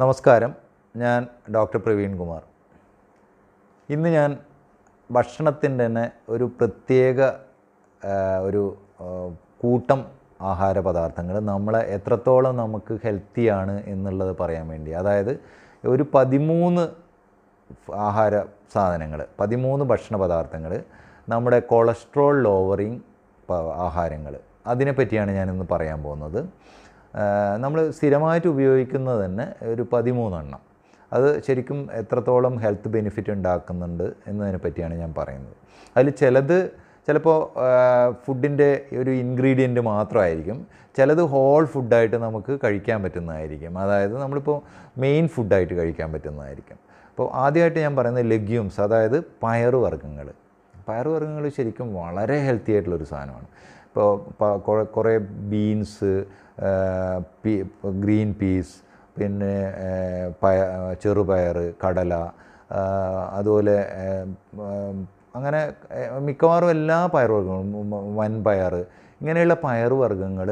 നമസ്കാരം ഞാൻ ഡോക്ടർ പ്രവീൺ കുമാർ ഇന്ന് ഞാൻ ഭക്ഷണത്തിൻ്റെ തന്നെ ഒരു പ്രത്യേക ഒരു കൂട്ടം ആഹാര പദാർത്ഥങ്ങൾ നമ്മളെ എത്രത്തോളം നമുക്ക് ഹെൽത്തിയാണ് എന്നുള്ളത് പറയാൻ വേണ്ടി അതായത് ഒരു പതിമൂന്ന് ആഹാര സാധനങ്ങൾ പതിമൂന്ന് ഭക്ഷണ പദാർത്ഥങ്ങൾ നമ്മുടെ കൊളസ്ട്രോൾ ലോവറിങ് ആഹാരങ്ങൾ അതിനെപ്പറ്റിയാണ് ഞാനിന്ന് പറയാൻ പോകുന്നത് നമ്മൾ സ്ഥിരമായിട്ട് ഉപയോഗിക്കുന്നത് തന്നെ ഒരു പതിമൂന്നെണ്ണം അത് ശരിക്കും എത്രത്തോളം ഹെൽത്ത് ബെനിഫിറ്റ് ഉണ്ടാക്കുന്നുണ്ട് എന്നതിനെ പറ്റിയാണ് ഞാൻ പറയുന്നത് അതിൽ ചിലത് ചിലപ്പോൾ ഫുഡിൻ്റെ ഒരു ഇൻഗ്രീഡിയൻറ്റ് മാത്രമായിരിക്കും ചിലത് ഹോൾ ഫുഡായിട്ട് നമുക്ക് കഴിക്കാൻ പറ്റുന്നതായിരിക്കും അതായത് നമ്മളിപ്പോൾ മെയിൻ ഫുഡായിട്ട് കഴിക്കാൻ പറ്റുന്നതായിരിക്കും അപ്പോൾ ആദ്യമായിട്ട് ഞാൻ പറയുന്നത് ലെഗ്യൂംസ് അതായത് പയറുവർഗ്ഗങ്ങൾ പയറുവർഗ്ഗങ്ങൾ ശരിക്കും വളരെ ഹെൽത്തി ആയിട്ടുള്ളൊരു സാധനമാണ് ഇപ്പോൾ കുറേ ബീൻസ് ഗ്രീൻ പീസ് പിന്നെ പയർ ചെറുപയർ കടല അതുപോലെ അങ്ങനെ മിക്കവാറും എല്ലാ പയറുവർഗ്ഗങ്ങളും വൻപയർ ഇങ്ങനെയുള്ള പയറുവർഗ്ഗങ്ങൾ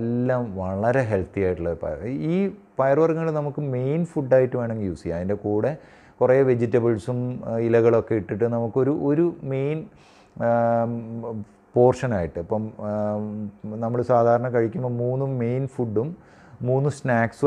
എല്ലാം വളരെ ഹെൽത്തി ആയിട്ടുള്ള പയർ ഈ പയറുവർഗ്ഗങ്ങൾ നമുക്ക് മെയിൻ ഫുഡായിട്ട് വേണമെങ്കിൽ യൂസ് ചെയ്യാം അതിൻ്റെ കൂടെ കുറേ വെജിറ്റബിൾസും ഇലകളൊക്കെ ഇട്ടിട്ട് നമുക്കൊരു ഒരു മെയിൻ പോർഷനായിട്ട് ഇപ്പം നമ്മൾ സാധാരണ കഴിക്കുമ്പോൾ മൂന്നും മെയിൻ ഫുഡും മൂന്ന്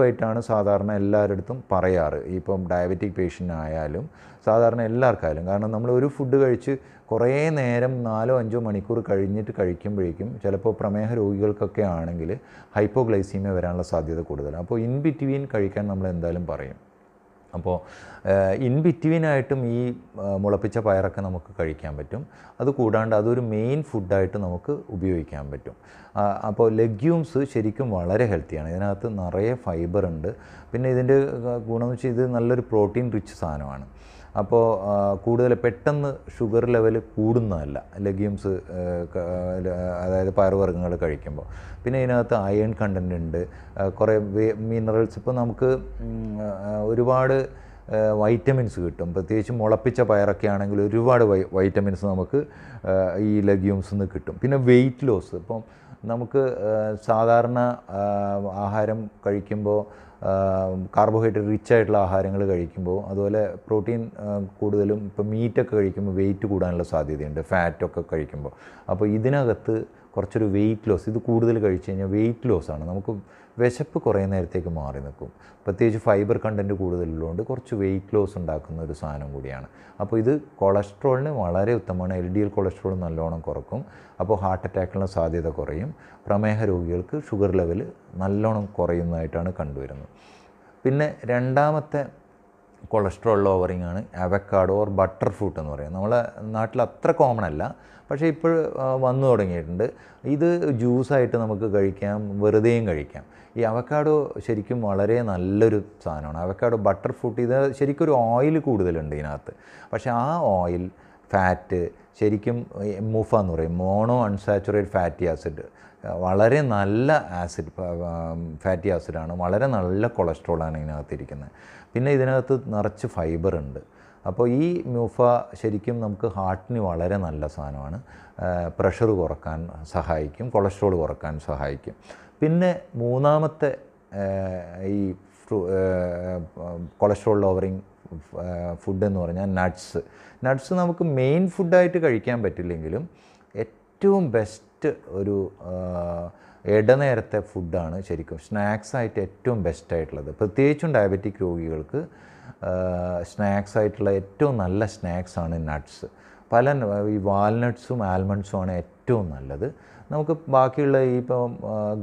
ആയിട്ടാണ് സാധാരണ എല്ലാവരടുത്തും പറയാറ് ഇപ്പം ഡയബറ്റിക് പേഷ്യൻ്റ് ആയാലും സാധാരണ എല്ലാവർക്കായാലും കാരണം നമ്മൾ ഒരു ഫുഡ് കഴിച്ച് കുറേ നേരം നാലോ അഞ്ചോ മണിക്കൂർ കഴിഞ്ഞിട്ട് കഴിക്കുമ്പോഴേക്കും ചിലപ്പോൾ പ്രമേഹ രോഗികൾക്കൊക്കെ ആണെങ്കിൽ ഹൈപ്പോഗ്ലൈസീമിയ വരാനുള്ള സാധ്യത കൂടുതലാണ് അപ്പോൾ ഇൻ ബിറ്റ്വീൻ കഴിക്കാൻ നമ്മൾ എന്തായാലും പറയും അപ്പോൾ ഇൻ ബിറ്റ്വീനായിട്ടും ഈ മുളപ്പിച്ച പയറൊക്കെ നമുക്ക് കഴിക്കാൻ പറ്റും അത് കൂടാണ്ട് അതൊരു മെയിൻ ഫുഡായിട്ട് നമുക്ക് ഉപയോഗിക്കാൻ പറ്റും അപ്പോൾ ലെഗ്യൂംസ് ശരിക്കും വളരെ ഹെൽത്തിയാണ് ഇതിനകത്ത് നിറയെ ഫൈബർ ഉണ്ട് പിന്നെ ഇതിൻ്റെ ഗുണമെന്ന് വെച്ചാൽ ഇത് നല്ലൊരു പ്രോട്ടീൻ റിച്ച് സാധനമാണ് അപ്പോൾ കൂടുതൽ പെട്ടെന്ന് ഷുഗർ ലെവൽ കൂടുന്നതല്ല ലെഗ്യൂംസ് അതായത് പയറുവർഗ്ഗങ്ങൾ കഴിക്കുമ്പോൾ പിന്നെ ഇതിനകത്ത് അയൺ കണ്ടൻ്റ് ഉണ്ട് കുറേ മിനറൽസ് ഇപ്പോൾ നമുക്ക് ഒരുപാട് വൈറ്റമിൻസ് കിട്ടും പ്രത്യേകിച്ച് മുളപ്പിച്ച പയറൊക്കെ ആണെങ്കിൽ ഒരുപാട് വൈറ്റമിൻസ് നമുക്ക് ഈ ലെഗ്യൂംസിൽ നിന്ന് കിട്ടും പിന്നെ വെയിറ്റ് ലോസ് ഇപ്പം നമുക്ക് സാധാരണ ആഹാരം കഴിക്കുമ്പോൾ കാർബോഹൈഡ്രേറ്റ് റിച്ച് ആയിട്ടുള്ള ആഹാരങ്ങൾ കഴിക്കുമ്പോൾ അതുപോലെ പ്രോട്ടീൻ കൂടുതലും ഇപ്പോൾ മീറ്റൊക്കെ കഴിക്കുമ്പോൾ വെയിറ്റ് കൂടാനുള്ള സാധ്യതയുണ്ട് ഫാറ്റൊക്കെ കഴിക്കുമ്പോൾ അപ്പോൾ ഇതിനകത്ത് കുറച്ചൊരു വെയിറ്റ് ലോസ് ഇത് കൂടുതൽ കഴിച്ചു കഴിഞ്ഞാൽ വെയിറ്റ് ലോസ് ആണ് നമുക്ക് വിശപ്പ് കുറേ നേരത്തേക്ക് മാറി നിൽക്കും പ്രത്യേകിച്ച് ഫൈബർ കണ്ടൻറ്റ് കൂടുതലുള്ളതുകൊണ്ട് കുറച്ച് വെയിറ്റ് ലോസ് ഉണ്ടാക്കുന്ന ഒരു സാധനം കൂടിയാണ് അപ്പോൾ ഇത് കൊളസ്ട്രോളിന് വളരെ ഉത്തമമാണ് എൽ ഡി എൽ കൊളസ്ട്രോൾ നല്ലോണം കുറക്കും അപ്പോൾ ഹാർട്ട് അറ്റാക്കിനുള്ള സാധ്യത കുറയും പ്രമേഹ രോഗികൾക്ക് ഷുഗർ ലെവൽ നല്ലോണം കുറയുന്നതായിട്ടാണ് കണ്ടുവരുന്നത് പിന്നെ രണ്ടാമത്തെ കൊളസ്ട്രോൾ ലോവറിങ് ആണ് അവക്കാഡോ ഓർ ബട്ടർ ഫ്രൂട്ട് എന്ന് പറയും നമ്മളെ നാട്ടിൽ അത്ര കോമൺ അല്ല പക്ഷേ ഇപ്പോൾ വന്നു തുടങ്ങിയിട്ടുണ്ട് ഇത് ജ്യൂസായിട്ട് നമുക്ക് കഴിക്കാം വെറുതെയും കഴിക്കാം ഈ അവക്കാഡോ ശരിക്കും വളരെ നല്ലൊരു സാധനമാണ് അവക്കാഡോ ബട്ടർ ഫ്രൂട്ട് ഇത് ശരിക്കും ഒരു ഓയിൽ കൂടുതലുണ്ട് ഇതിനകത്ത് പക്ഷേ ആ ഓയിൽ ഫാറ്റ് ശരിക്കും മുഫ എന്ന് പറയും മോണോ അൺസാച്ചുറേറ്റ് ഫാറ്റി ആസിഡ് വളരെ നല്ല ആസിഡ് ഫാറ്റി ആസിഡാണ് വളരെ നല്ല കൊളസ്ട്രോളാണ് ഇതിനകത്തിരിക്കുന്നത് പിന്നെ ഇതിനകത്ത് നിറച്ച് ഫൈബർ ഉണ്ട് അപ്പോൾ ഈ മ്യൂഫ ശരിക്കും നമുക്ക് ഹാർട്ടിന് വളരെ നല്ല സാധനമാണ് പ്രഷർ കുറക്കാൻ സഹായിക്കും കൊളസ്ട്രോൾ കുറക്കാൻ സഹായിക്കും പിന്നെ മൂന്നാമത്തെ ഈ കൊളസ്ട്രോൾ ലോവറിങ് ഫുഡ് എന്ന് പറഞ്ഞാൽ നട്ട്സ് നട്ട്സ് നമുക്ക് മെയിൻ ഫുഡായിട്ട് കഴിക്കാൻ പറ്റില്ലെങ്കിലും ഏറ്റവും ബെസ്റ്റ് ഒരു ഇടനേരത്തെ ഫുഡാണ് ശരിക്കും സ്നാക്സ് ആയിട്ട് ഏറ്റവും ബെസ്റ്റ് ആയിട്ടുള്ളത് പ്രത്യേകിച്ചും ഡയബറ്റിക് രോഗികൾക്ക് സ്നാക്സ് ആയിട്ടുള്ള ഏറ്റവും നല്ല സ്നാക്സ് ആണ് നട്ട്സ് പല ഈ വാൽനട്ട്സും ആൽമണ്ട്സും ആണ് ഏറ്റവും നല്ലത് നമുക്ക് ബാക്കിയുള്ള ഈ ഇപ്പം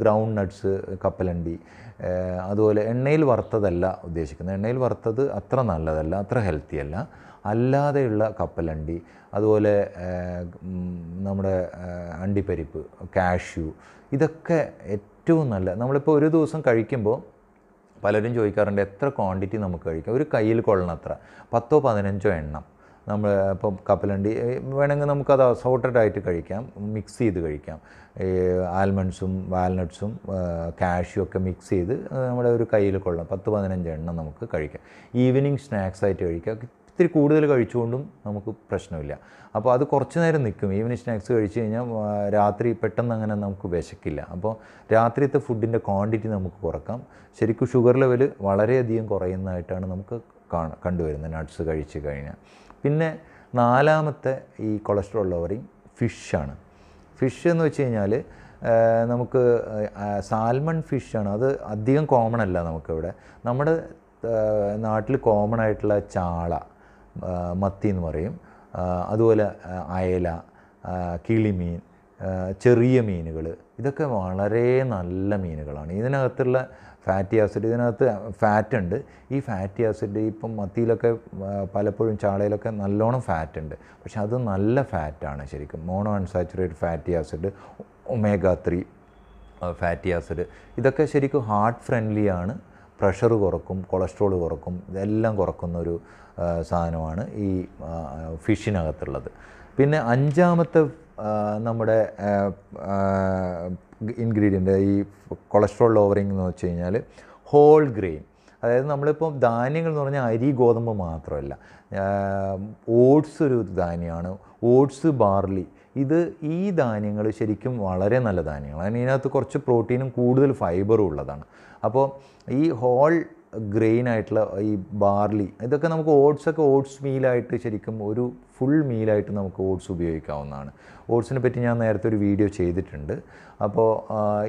ഗ്രൗണ്ട് നട്ട്സ് കപ്പലണ്ടി അതുപോലെ എണ്ണയിൽ വറുത്തതല്ല ഉദ്ദേശിക്കുന്നത് എണ്ണയിൽ വറുത്തത് അത്ര നല്ലതല്ല അത്ര ഹെൽത്തി അല്ല അല്ലാതെയുള്ള കപ്പലണ്ടി അതുപോലെ നമ്മുടെ അണ്ടിപ്പരിപ്പ് കാഷ്യു ഇതൊക്കെ ഏറ്റവും നല്ല നമ്മളിപ്പോൾ ഒരു ദിവസം കഴിക്കുമ്പോൾ പലരും ചോദിക്കാറുണ്ട് എത്ര ക്വാണ്ടിറ്റി നമുക്ക് കഴിക്കാം ഒരു കയ്യിൽ കൊള്ളണത്ര പത്തോ പതിനഞ്ചോ എണ്ണം നമ്മൾ ഇപ്പോൾ കപ്പലണ്ടി വേണമെങ്കിൽ നമുക്കത് സോർട്ടഡ് ആയിട്ട് കഴിക്കാം മിക്സ് ചെയ്ത് കഴിക്കാം ഈ ആൽമണ്ട്സും വാൽനട്ട്സും കാഷ്യൂ ഒക്കെ മിക്സ് ചെയ്ത് നമ്മുടെ ഒരു കയ്യിൽ കൊള്ളാം പത്ത് പതിനഞ്ച് എണ്ണം നമുക്ക് കഴിക്കാം ഈവനിങ് സ്നാക്സ് ആയിട്ട് കഴിക്കാം ഇത്തിരി കൂടുതൽ കഴിച്ചുകൊണ്ടും നമുക്ക് പ്രശ്നമില്ല അപ്പോൾ അത് കുറച്ച് നേരം നിൽക്കും ഈവനിങ് സ്നാക്സ് കഴിച്ച് കഴിഞ്ഞാൽ രാത്രി പെട്ടെന്ന് അങ്ങനെ നമുക്ക് വിശക്കില്ല അപ്പോൾ രാത്രിയത്തെ ഫുഡിൻ്റെ ക്വാണ്ടിറ്റി നമുക്ക് കുറക്കാം ശരിക്കും ഷുഗർ ലെവൽ വളരെയധികം കുറയുന്നതായിട്ടാണ് നമുക്ക് കാണാൻ കണ്ടുവരുന്നത് നട്ട്സ് കഴിച്ച് കഴിഞ്ഞാൽ പിന്നെ നാലാമത്തെ ഈ കൊളസ്ട്രോൾ ലവറിങ് ഫിഷാണ് ഫിഷ് എന്ന് വെച്ച് കഴിഞ്ഞാൽ നമുക്ക് സാൽമൺ ഫിഷാണ് അത് അധികം കോമൺ അല്ല നമുക്കിവിടെ നമ്മുടെ നാട്ടിൽ കോമൺ ആയിട്ടുള്ള ചാള മത്തി എന്ന് പറയും അതുപോലെ അയല കിളിമീൻ ചെറിയ മീനുകൾ ഇതൊക്കെ വളരെ നല്ല മീനുകളാണ് ഇതിനകത്തുള്ള ഫാറ്റി ആസിഡ് ഇതിനകത്ത് ഫാറ്റ് ഉണ്ട് ഈ ഫാറ്റി ആസിഡ് ഇപ്പം മത്തിയിലൊക്കെ പലപ്പോഴും ചാളയിലൊക്കെ നല്ലോണം ഫാറ്റ് ഉണ്ട് പക്ഷെ അത് നല്ല ഫാറ്റാണ് ശരിക്കും mono unsaturated fatty acid omega three fatty acid ഇതൊക്കെ ശരിക്കും ഹാർട്ട് ഫ്രണ്ട്ലി ആണ് പ്രഷർ കുറക്കും കൊളസ്ട്രോൾ കുറക്കും ഇതെല്ലാം കുറക്കുന്ന ഒരു സാധനമാണ് ഈ ഫിഷിനകത്തുള്ളത് പിന്നെ അഞ്ചാമത്തെ നമ്മുടെ ഇൻഗ്രീഡിയൻ്റ് ഈ കൊളസ്ട്രോൾ ലോവറിങ് എന്ന് വെച്ച് കഴിഞ്ഞാൽ ഹോൾ ഗ്രെയിൻ അതായത് നമ്മളിപ്പോൾ ധാന്യങ്ങൾ എന്ന് പറഞ്ഞാൽ അരി ഗോതമ്പ് മാത്രമല്ല ഓട്സ് ഒരു ധാന്യമാണ് ഓട്സ് ബാർലി ഇത് ഈ ധാന്യങ്ങൾ ശരിക്കും വളരെ നല്ല ധാന്യങ്ങളാണ് ഇതിനകത്ത് കുറച്ച് പ്രോട്ടീനും കൂടുതൽ ഫൈബറും ഉള്ളതാണ് അപ്പോൾ ഈ ഹോൾ ഗ്രെയിൻ ആയിട്ടുള്ള ഈ ബാർലി ഇതൊക്കെ നമുക്ക് ഓട്സൊക്കെ ഓട്സ് മീലായിട്ട് ശരിക്കും ഒരു ഫുൾ മീലായിട്ട് നമുക്ക് ഓട്സ് ഉപയോഗിക്കാവുന്നതാണ് ഓട്സിനെ പറ്റി ഞാൻ നേരത്തെ ഒരു വീഡിയോ ചെയ്തിട്ടുണ്ട് അപ്പോൾ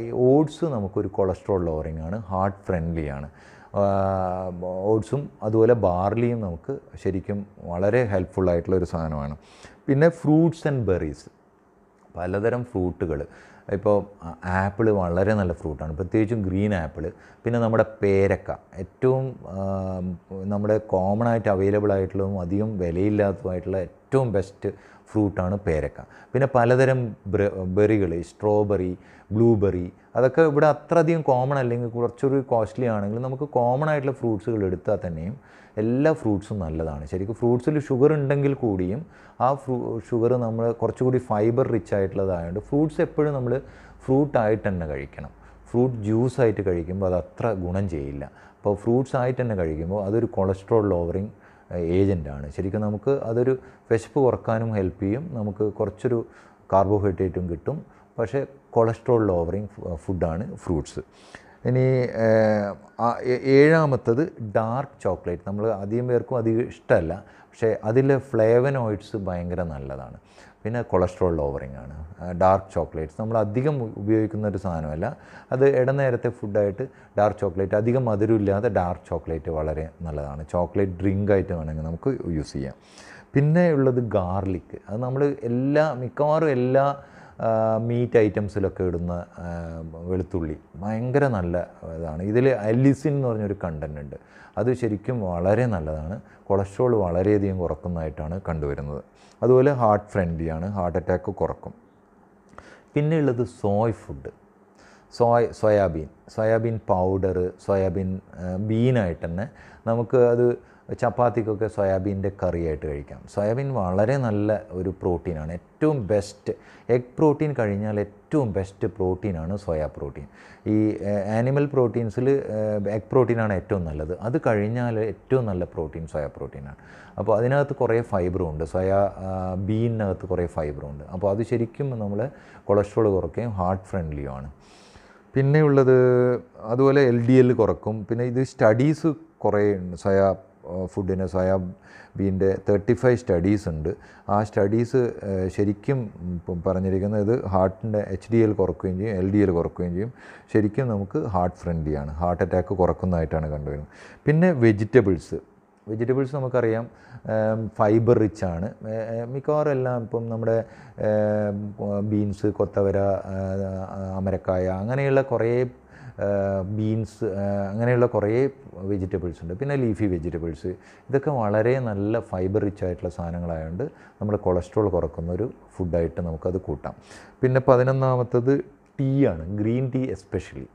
ഈ ഓട്സ് നമുക്കൊരു കൊളസ്ട്രോൾ ലോറിങ് ആണ് ഹാർട്ട് ഫ്രണ്ട്ലിയാണ് ആണ് ഓട്സും അതുപോലെ ബാർലിയും നമുക്ക് ശരിക്കും വളരെ ഹെൽപ്ഫുൾ ആയിട്ടുള്ള ഒരു സാധനമാണ് പിന്നെ ഫ്രൂട്ട്സ് ആൻഡ് ബെറീസ് പലതരം ഫ്രൂട്ടുകൾ ഇപ്പോൾ ആപ്പിൾ വളരെ നല്ല ഫ്രൂട്ടാണ് പ്രത്യേകിച്ചും ഗ്രീൻ ആപ്പിൾ പിന്നെ നമ്മുടെ പേരക്ക ഏറ്റവും നമ്മുടെ കോമൺ ആയിട്ട് അവൈലബിൾ ആയിട്ടുള്ളതും അധികം വിലയില്ലാത്തതുമായിട്ടുള്ള ഏറ്റവും ബെസ്റ്റ് ഫ്രൂട്ടാണ് പേരക്ക പിന്നെ പലതരം ബെറികൾ സ്ട്രോബെറി ബ്ലൂബെറി അതൊക്കെ ഇവിടെ അത്രയധികം കോമൺ അല്ലെങ്കിൽ കുറച്ചൊരു കോസ്റ്റ്ലി ആണെങ്കിൽ നമുക്ക് കോമൺ ആയിട്ടുള്ള ഫ്രൂട്ട്സുകൾ എടുത്താൽ തന്നെയും എല്ലാ ഫ്രൂട്ട്സും നല്ലതാണ് ശരിക്കും ഫ്രൂട്ട്സിൽ ഷുഗർ ഉണ്ടെങ്കിൽ കൂടിയും ആ ഫ്രൂ ഷുഗർ നമ്മൾ കുറച്ചുകൂടി ഫൈബർ റിച്ച് ആയിട്ടുള്ളതായതുകൊണ്ട് ഫ്രൂട്ട്സ് എപ്പോഴും നമ്മൾ ഫ്രൂട്ടായിട്ട് തന്നെ കഴിക്കണം ഫ്രൂട്ട് ജ്യൂസായിട്ട് കഴിക്കുമ്പോൾ അത് അത്ര ഗുണം ചെയ്യില്ല അപ്പോൾ ഫ്രൂട്ട്സ് ആയിട്ട് തന്നെ കഴിക്കുമ്പോൾ അതൊരു കൊളസ്ട്രോൾ ലോവറിങ് ഏജൻ്റാണ് ശരിക്കും നമുക്ക് അതൊരു വിശപ്പ് കുറക്കാനും ഹെൽപ്പ് ചെയ്യും നമുക്ക് കുറച്ചൊരു കാർബോഹൈഡ്രേറ്റും കിട്ടും പക്ഷേ കൊളസ്ട്രോൾ ലോവറിങ് ഫുഡാണ് ഫ്രൂട്ട്സ് ഇനി ഏഴാമത്തത് ഡാർക്ക് ചോക്ലേറ്റ് നമ്മൾ അധികം പേർക്കും അധികം ഇഷ്ടമല്ല പക്ഷേ അതിലെ ഫ്ലേവനോയിഡ്സ് ഭയങ്കര നല്ലതാണ് പിന്നെ കൊളസ്ട്രോൾ ലോവറിങ് ആണ് ഡാർക്ക് ചോക്ലേറ്റ്സ് നമ്മൾ അധികം ഉപയോഗിക്കുന്ന ഒരു സാധനമല്ല അത് ഇടനേരത്തെ ഫുഡായിട്ട് ഡാർക്ക് ചോക്ലേറ്റ് അധികം മധുരമില്ലാതെ ഡാർക്ക് ചോക്ലേറ്റ് വളരെ നല്ലതാണ് ചോക്ലേറ്റ് ഡ്രിങ്ക് ആയിട്ട് വേണമെങ്കിൽ നമുക്ക് യൂസ് ചെയ്യാം പിന്നെ ഉള്ളത് ഗാർലിക് അത് നമ്മൾ എല്ലാ മിക്കവാറും എല്ലാ മീറ്റ് ഐറ്റംസിലൊക്കെ ഇടുന്ന വെളുത്തുള്ളി ഭയങ്കര നല്ല ഇതാണ് ഇതിൽ അലിസിൻ എന്ന് പറഞ്ഞൊരു കണ്ടൻറ്റ് ഉണ്ട് അത് ശരിക്കും വളരെ നല്ലതാണ് കൊളസ്ട്രോൾ വളരെയധികം കുറക്കുന്നതായിട്ടാണ് കണ്ടുവരുന്നത് അതുപോലെ ഹാർട്ട് ഫ്രണ്ട്ലിയാണ് ഹാർട്ട് അറ്റാക്ക് കുറക്കും പിന്നെയുള്ളത് soy food soy soybean soybean powder soybean ബീനായിട്ട് തന്നെ നമുക്ക് അത് ചപ്പാത്തിക്കൊക്കെ സോയാബീൻ്റെ കറിയായിട്ട് കഴിക്കാം സോയാബീൻ വളരെ നല്ല ഒരു പ്രോട്ടീനാണ് ഏറ്റവും ബെസ്റ്റ് എഗ് പ്രോട്ടീൻ കഴിഞ്ഞാൽ ഏറ്റവും ബെസ്റ്റ് പ്രോട്ടീനാണ് സോയാ പ്രോട്ടീൻ ഈ ആനിമൽ പ്രോട്ടീൻസിൽ എഗ് പ്രോട്ടീനാണ് ഏറ്റവും നല്ലത് അത് കഴിഞ്ഞാൽ ഏറ്റവും നല്ല പ്രോട്ടീൻ സോയാ പ്രോട്ടീനാണ് അപ്പോൾ അതിനകത്ത് കുറേ ഫൈബറും ഉണ്ട് സോയാ ബീനകത്ത് കുറേ ഫൈബറും ഉണ്ട് അപ്പോൾ അത് ശരിക്കും നമ്മൾ കൊളസ്ട്രോൾ കുറയ്ക്കുകയും ഹാർട്ട് ഫ്രണ്ട്ലിയുമാണ് പിന്നെയുള്ളത് അതുപോലെ എൽ ഡി എൽ കുറക്കും പിന്നെ ഇത് സ്റ്റഡീസ് കുറേ ഉണ്ട് സോയാ ഫുഡിന് സോയാബീൻ്റെ തേർട്ടി ഫൈവ് സ്റ്റഡീസ് ഉണ്ട് ആ സ്റ്റഡീസ് ശരിക്കും പറഞ്ഞിരിക്കുന്നത് ഇത് ഹാർട്ടിൻ്റെ എച്ച് ഡി എൽ കുറക്കുകയും ചെയ്യും എൽ ഡി എൽ കുറക്കുകയും ചെയ്യും ശരിക്കും നമുക്ക് ഹാർട്ട് ഫ്രണ്ട്ലിയാണ് ഹാർട്ട് അറ്റാക്ക് കുറക്കുന്നതായിട്ടാണ് കണ്ടുവരുന്നത് പിന്നെ വെജിറ്റബിൾസ് വെജിറ്റബിൾസ് നമുക്കറിയാം ഫൈബർ റിച്ച് ആണ് മിക്കവാറും എല്ലാം ഇപ്പം നമ്മുടെ ബീൻസ് കൊത്തവര അമരക്കായ അങ്ങനെയുള്ള കുറേ ബീൻസ് അങ്ങനെയുള്ള കുറേ വെജിറ്റബിൾസ് ഉണ്ട് പിന്നെ ലീഫി വെജിറ്റബിൾസ് ഇതൊക്കെ വളരെ നല്ല ഫൈബർ റിച്ച് ആയിട്ടുള്ള സാധനങ്ങളായതുകൊണ്ട് നമ്മുടെ കൊളസ്ട്രോൾ കുറക്കുന്ന ഒരു ഫുഡായിട്ട് നമുക്കത് കൂട്ടാം പിന്നെ പതിനൊന്നാമത്തത് ടീ ആണ് ഗ്രീൻ ടീ എസ്പെഷ്യലി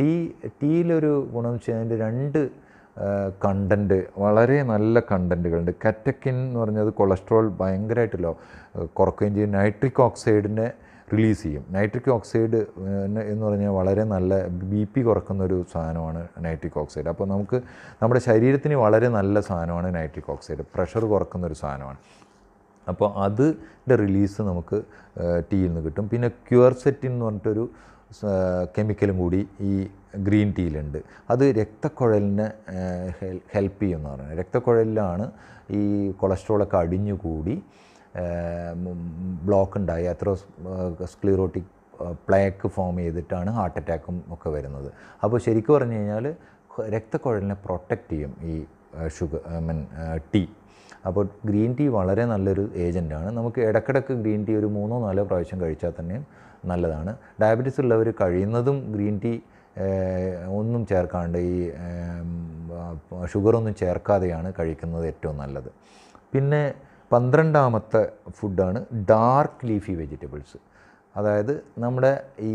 ടീ ടീയിലൊരു ഗുണം എന്ന് വെച്ചാൽ അതിൻ്റെ രണ്ട് കണ്ടൻറ്റ് വളരെ നല്ല കണ്ടൻറ്റുകളുണ്ട് കറ്റക്കിൻ എന്ന് പറഞ്ഞത് കൊളസ്ട്രോൾ ഭയങ്കരമായിട്ടല്ലോ കുറക്കുകയും ചെയ്യും നൈട്രിക് ഓക്സൈഡിനെ റിലീസ് ചെയ്യും നൈട്രിക് ഓക്സൈഡ് എന്ന് പറഞ്ഞാൽ വളരെ നല്ല ബി പി കുറക്കുന്ന ഒരു സാധനമാണ് നൈട്രിക് ഓക്സൈഡ് അപ്പോൾ നമുക്ക് നമ്മുടെ ശരീരത്തിന് വളരെ നല്ല സാധനമാണ് നൈട്രിക് ഓക്സൈഡ് പ്രഷർ കുറക്കുന്ന ഒരു സാധനമാണ് അപ്പോൾ അതിൻ്റെ റിലീസ് നമുക്ക് ടീയിൽ നിന്ന് കിട്ടും പിന്നെ ക്യുവർസെറ്റിൻ എന്ന് പറഞ്ഞിട്ടൊരു കെമിക്കലും കൂടി ഈ ഗ്രീൻ ടീയിലുണ്ട് അത് രക്തക്കുഴലിനെ ഹെൽപ്പ് ചെയ്യുന്നതാണ് രക്തക്കുഴലിലാണ് ഈ കൊളസ്ട്രോളൊക്കെ അടിഞ്ഞുകൂടി ബ്ലോക്ക് ഉണ്ടായി അത്ര സ്ക്ലീറോട്ടിക് പ്ലേക്ക് ഫോം ചെയ്തിട്ടാണ് ഹാർട്ട് അറ്റാക്കും ഒക്കെ വരുന്നത് അപ്പോൾ ശരിക്കും പറഞ്ഞു കഴിഞ്ഞാൽ രക്തക്കുഴലിനെ പ്രൊട്ടക്റ്റ് ചെയ്യും ഈ ഷുഗർ ഐ മീൻ ടീ അപ്പോൾ ഗ്രീൻ ടീ വളരെ നല്ലൊരു ഏജൻറ്റാണ് നമുക്ക് ഇടക്കിടക്ക് ഗ്രീൻ ടീ ഒരു മൂന്നോ നാലോ പ്രാവശ്യം കഴിച്ചാൽ തന്നെയും നല്ലതാണ് ഡയബറ്റീസ് ഉള്ളവർ കഴിയുന്നതും ഗ്രീൻ ടീ ഒന്നും ചേർക്കാണ്ട് ഈ ഷുഗറൊന്നും ചേർക്കാതെയാണ് കഴിക്കുന്നത് ഏറ്റവും നല്ലത് പിന്നെ പന്ത്രണ്ടാമത്തെ ഫുഡാണ് ഡാർക്ക് ലീഫി വെജിറ്റബിൾസ് അതായത് നമ്മുടെ ഈ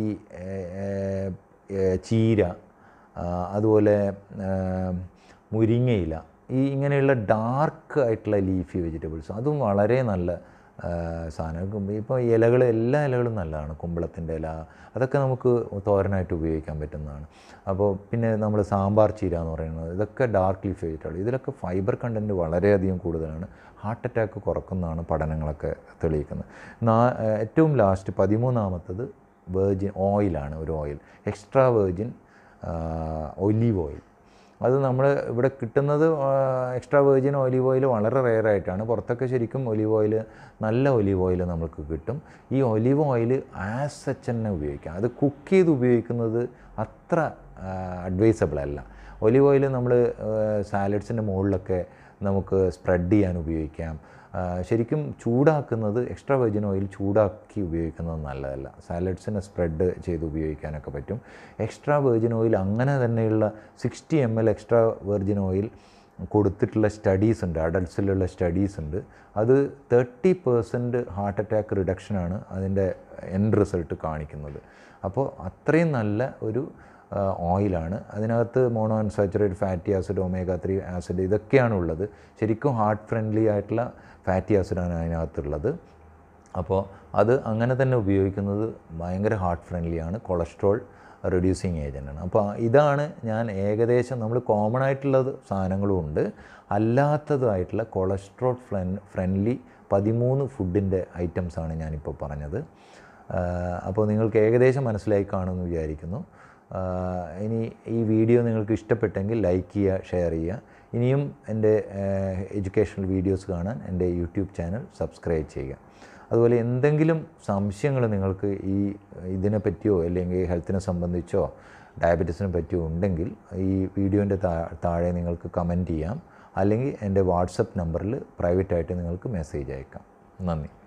ചീര അതുപോലെ മുരിങ്ങയില ഈ ഇങ്ങനെയുള്ള ഡാർക്ക് ആയിട്ടുള്ള ലീഫി വെജിറ്റബിൾസ് അതും വളരെ നല്ല സാധനം ഇപ്പോൾ ഇലകൾ എല്ലാ ഇലകളും നല്ലതാണ് കുമ്പളത്തിൻ്റെ ഇല അതൊക്കെ നമുക്ക് തോരനായിട്ട് ഉപയോഗിക്കാൻ പറ്റുന്നതാണ് അപ്പോൾ പിന്നെ നമ്മൾ സാമ്പാർ ചീര എന്ന് പറയുന്നത് ഇതൊക്കെ ഡാർക്ക് ലീഫ് വെജിറ്റബിൾ ഇതിലൊക്കെ ഫൈബർ കണ്ടൻറ്റ് വളരെയധികം കൂടുതലാണ് ഹാർട്ട് അറ്റാക്ക് കുറക്കുന്നതാണ് പഠനങ്ങളൊക്കെ തെളിയിക്കുന്നത് ഏറ്റവും ലാസ്റ്റ് പതിമൂന്നാമത്തത് വെർജിൻ ഓയിലാണ് ഒരു oil extra virgin olive oil അത് നമ്മൾ ഇവിടെ കിട്ടുന്നത് എക്സ്ട്രാ വെർജിൻ ഒലിവ് ഓയിൽ വളരെ റെയറായിട്ടാണ് പുറത്തൊക്കെ ശരിക്കും ഒലിവ് ഓയിൽ നല്ല ഒലിവ് ഓയിൽ നമുക്ക് കിട്ടും ഈ ഒലിവ് ഓയിൽ ആസ് സച്ച് തന്നെ ഉപയോഗിക്കാം അത് കുക്ക് ചെയ്ത് ഉപയോഗിക്കുന്നത് അത്ര അഡ്വൈസബിൾ അല്ല ഒലിവ് ഓയിൽ നമ്മൾ സാലഡ്സിൻ്റെ മുകളിലൊക്കെ നമുക്ക് സ്പ്രെഡ് ചെയ്യാൻ ഉപയോഗിക്കാം ശരിക്കും ചൂടാക്കുന്നത് എക്സ്ട്രാ വെർജിൻ ഓയിൽ ചൂടാക്കി ഉപയോഗിക്കുന്നത് നല്ലതല്ല സാലഡ്സിനെ സ്പ്രെഡ് ചെയ്ത് ഉപയോഗിക്കാനൊക്കെ പറ്റും എക്സ്ട്രാ വെർജിൻ ഓയിൽ അങ്ങനെ തന്നെയുള്ള sixty M L extra virgin oil കൊടുത്തിട്ടുള്ള സ്റ്റഡീസ് ഉണ്ട് അഡൽട്സിലുള്ള സ്റ്റഡീസ് ഉണ്ട് അത് തേർട്ടി പെർസെൻറ്റ് ഹാർട്ട് അറ്റാക്ക് റിഡക്ഷനാണ് അതിൻ്റെ എൻഡ് റിസൾട്ട് കാണിക്കുന്നത് അപ്പോൾ അത്രയും നല്ല ഒരു ഓയിലാണ് അതിനകത്ത് mono unsaturate fatty acid omega three acid ഇതൊക്കെയാണ് ഉള്ളത് ശരിക്കും ഹാർട്ട് ഫ്രണ്ട്ലി ആയിട്ടുള്ള ഫാറ്റി ആസിഡാണ് അതിനകത്തുള്ളത് അപ്പോൾ അത് അങ്ങനെ തന്നെ ഉപയോഗിക്കുന്നത് ഭയങ്കര ഹാർട്ട് ഫ്രണ്ട്ലിയാണ് കൊളസ്ട്രോൾ റെഡ്യൂസിങ് ഏജൻറ്റാണ് അപ്പോൾ ഇതാണ് ഞാൻ ഏകദേശം നമ്മൾ കോമൺ ആയിട്ടുള്ള സാധനങ്ങളും ഉണ്ട് അല്ലാത്തതായിട്ടുള്ള കൊളസ്ട്രോൾ ഫ്രണ്ട്ലി പതിമൂന്ന് ഫുഡിൻ്റെ ഐറ്റംസാണ് ഞാനിപ്പോൾ പറഞ്ഞത് അപ്പോൾ നിങ്ങൾക്ക് ഏകദേശം മനസ്സിലായി കാണുമെന്ന് വിചാരിക്കുന്നു ഇനി ഈ വീഡിയോ നിങ്ങൾക്ക് ഇഷ്ടപ്പെട്ടെങ്കിൽ ലൈക്ക് ചെയ്യുക ഷെയർ ചെയ്യുക ഇനിയും എൻ്റെ എഡ്യൂക്കേഷണൽ വീഡിയോസ് കാണാൻ എൻ്റെ യൂട്യൂബ് ചാനൽ സബ്സ്ക്രൈബ് ചെയ്യുക അതുപോലെ എന്തെങ്കിലും സംശയങ്ങൾ നിങ്ങൾക്ക് ഈ ഇതിനെ പറ്റിയോ അല്ലെങ്കിൽ ഹെൽത്തിനെ സംബന്ധിച്ചോ ഡയബറ്റീസിനെ പറ്റിയോ ഉണ്ടെങ്കിൽ ഈ വീഡിയോൻ്റെ താഴെ നിങ്ങൾക്ക് കമൻറ്റ് ചെയ്യാം അല്ലെങ്കിൽ എൻ്റെ വാട്സപ്പ് നമ്പറിൽ പ്രൈവറ്റായിട്ട് നിങ്ങൾക്ക് മെസ്സേജ് അയക്കാം നന്ദി